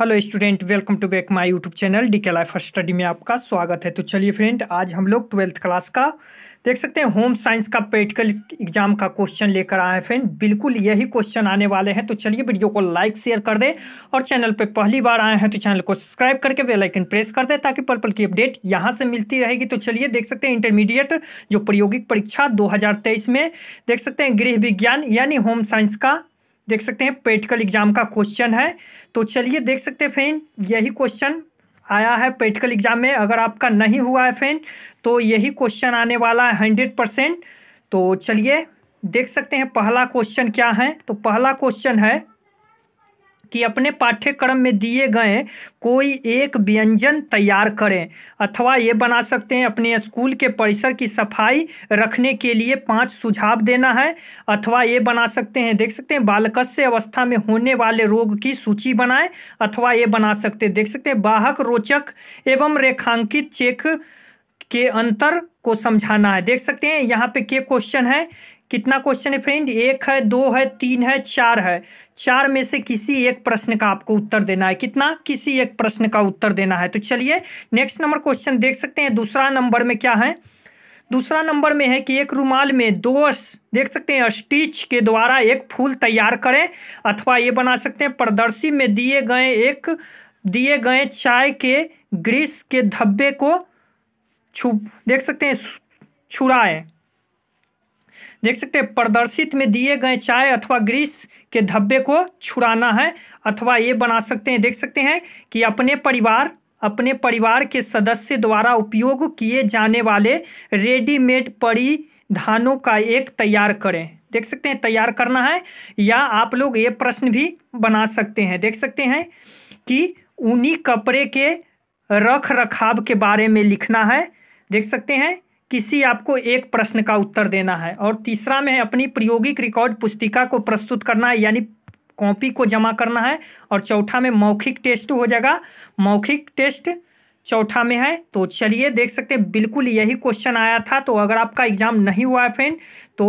hello student welcome to back my YouTube channel D K life study में आपका स्वागत है तो चलिए फ्रेंड आज हम लोग ट्वेल्थ क्लास का देख सकते हैं होम साइंस का प्रैक्टिकल एग्जाम का क्वेश्चन लेकर आए हैं फ्रेंड बिल्कुल यही क्वेश्चन आने वाले हैं तो चलिए वीडियो को लाइक शेयर कर दें और चैनल पर पहली बार आए हैं तो चैनल को सब्सक्राइब करके वेलाइकन प्रेस कर दें ताकि पर्पल की अपडेट यहाँ से मिलती रहेगी तो चलिए देख सकते हैं इंटरमीडिएट जो प्रायोगिक परीक्षा दो में देख सकते हैं गृह विज्ञान यानी होम साइंस का देख सकते हैं पेटिकल एग्जाम का क्वेश्चन है तो चलिए देख सकते हैं फ्रेंड यही क्वेश्चन आया है पेटिकल एग्जाम में अगर आपका नहीं हुआ है फ्रेंड तो यही क्वेश्चन आने वाला है हंड्रेड परसेंट तो चलिए देख सकते हैं पहला क्वेश्चन क्या है तो पहला क्वेश्चन है कि अपने पाठ्यक्रम में दिए गए कोई एक व्यंजन तैयार करें अथवा ये बना सकते हैं अपने स्कूल के परिसर की सफाई रखने के लिए पांच सुझाव देना है अथवा ये बना सकते हैं देख सकते हैं बालकस्य अवस्था में होने वाले रोग की सूची बनाएं अथवा ये बना सकते हैं देख सकते हैं वाहक रोचक एवं रेखांकित चेक के अंतर को समझाना है देख सकते हैं यहाँ पे के क्वेश्चन है कितना क्वेश्चन है फ्रेंड एक है दो है तीन है चार है चार में से किसी एक प्रश्न का आपको उत्तर देना है कितना किसी एक प्रश्न का उत्तर देना है तो चलिए नेक्स्ट नंबर क्वेश्चन देख सकते हैं दूसरा नंबर में क्या है दूसरा नंबर में है कि एक रुमाल में दो देख सकते हैं स्टिच के द्वारा एक फूल तैयार करें अथवा ये बना सकते हैं प्रदर्शी में दिए गए एक दिए गए चाय के ग्रीस के धब्बे को छु देख सकते हैं छुड़ाए देख सकते हैं प्रदर्शित में दिए गए चाय अथवा ग्रीस के धब्बे को छुड़ाना है अथवा ये बना सकते हैं देख सकते हैं कि अपने परिवार अपने परिवार के सदस्य द्वारा उपयोग किए जाने वाले रेडीमेड परिधानों का एक तैयार करें देख सकते हैं तैयार करना है या आप लोग ये प्रश्न भी बना सकते हैं देख सकते हैं कि उन्हीं कपड़े के रख रखाव के बारे में लिखना है देख सकते हैं किसी आपको एक प्रश्न का उत्तर देना है और तीसरा में है अपनी प्रायोगिक रिकॉर्ड पुस्तिका को प्रस्तुत करना है यानी कॉपी को जमा करना है और चौथा में मौखिक टेस्ट हो जाएगा मौखिक टेस्ट चौथा में है तो चलिए देख सकते हैं बिल्कुल यही क्वेश्चन आया था तो अगर आपका एग्जाम नहीं हुआ है फ्रेंड तो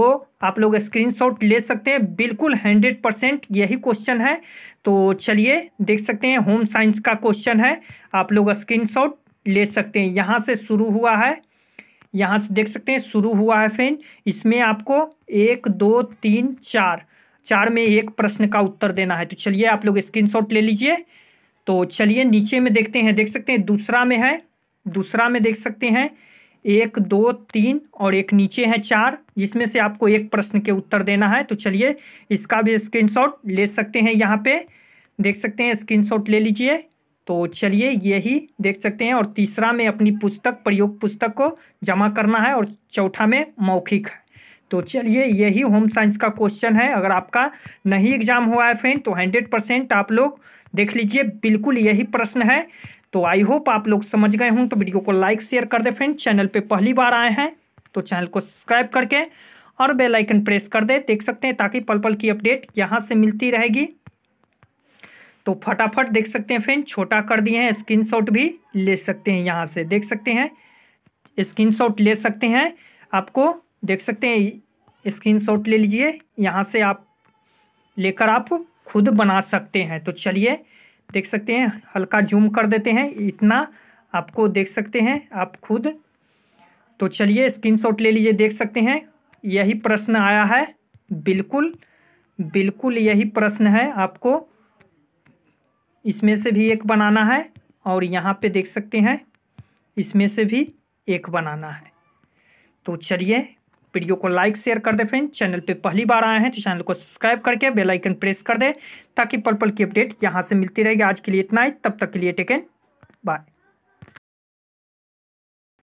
आप लोग स्क्रीनशॉट ले सकते हैं बिल्कुल हंड्रेड परसेंट यही क्वेश्चन है तो चलिए देख सकते हैं होम साइंस का क्वेश्चन है आप लोग स्क्रीनशॉट ले सकते हैं यहाँ से शुरू हुआ है यहाँ से देख सकते हैं शुरू हुआ है फ्रेंड इसमें आपको एक दो तीन चार चार में एक प्रश्न का उत्तर देना है तो चलिए आप लोग स्क्रीनशॉट ले लीजिए तो चलिए नीचे में देखते हैं देख सकते हैं दूसरा में है दूसरा में देख सकते हैं एक दो तीन और एक नीचे है चार जिसमें से आपको एक प्रश्न के उत्तर देना है तो चलिए इसका भी स्क्रीनशॉट ले सकते हैं यहाँ पे देख सकते हैं स्क्रीनशॉट ले लीजिए तो चलिए यही देख सकते हैं और तीसरा में अपनी पुस्तक प्रयोग पुस्तक को जमा करना है और चौथा में मौखिक है तो चलिए यही होम साइंस का क्वेश्चन है अगर आपका नहीं एग्जाम हुआ है फ्रेंड तो हंड्रेड परसेंट आप लोग देख लीजिए बिल्कुल यही प्रश्न है तो आई होप आप लोग समझ गए हों तो वीडियो को लाइक शेयर कर दे फ्रेंड चैनल पर पहली बार आए हैं तो चैनल को सब्सक्राइब करके और बेलाइकन प्रेस कर दे देख सकते हैं ताकि पल पल की अपडेट यहाँ से मिलती रहेगी तो फटाफट देख सकते हैं फ्रेंड छोटा कर दिए हैं स्क्रीनशॉट भी ले सकते हैं यहाँ से देख सकते हैं स्क्रीनशॉट ले सकते हैं आपको देख सकते हैं स्क्रीनशॉट ले लीजिए यहाँ से आप लेकर आप खुद बना सकते हैं तो चलिए देख सकते हैं हल्का जूम कर देते हैं इतना आपको देख सकते हैं आप खुद तो चलिए स्क्रीन ले लीजिए देख सकते हैं यही प्रश्न आया है बिल्कुल बिल्कुल यही प्रश्न है आपको इसमें से भी एक बनाना है और यहाँ पे देख सकते हैं इसमें से भी एक बनाना है तो चलिए वीडियो को लाइक शेयर कर दे फ्रेंड चैनल पे पहली बार आए हैं तो चैनल को सब्सक्राइब करके बेल आइकन प्रेस कर दे ताकि पल पल की अपडेट यहाँ से मिलती रहेगी आज के लिए इतना ही तब तक के लिए टेकन बाय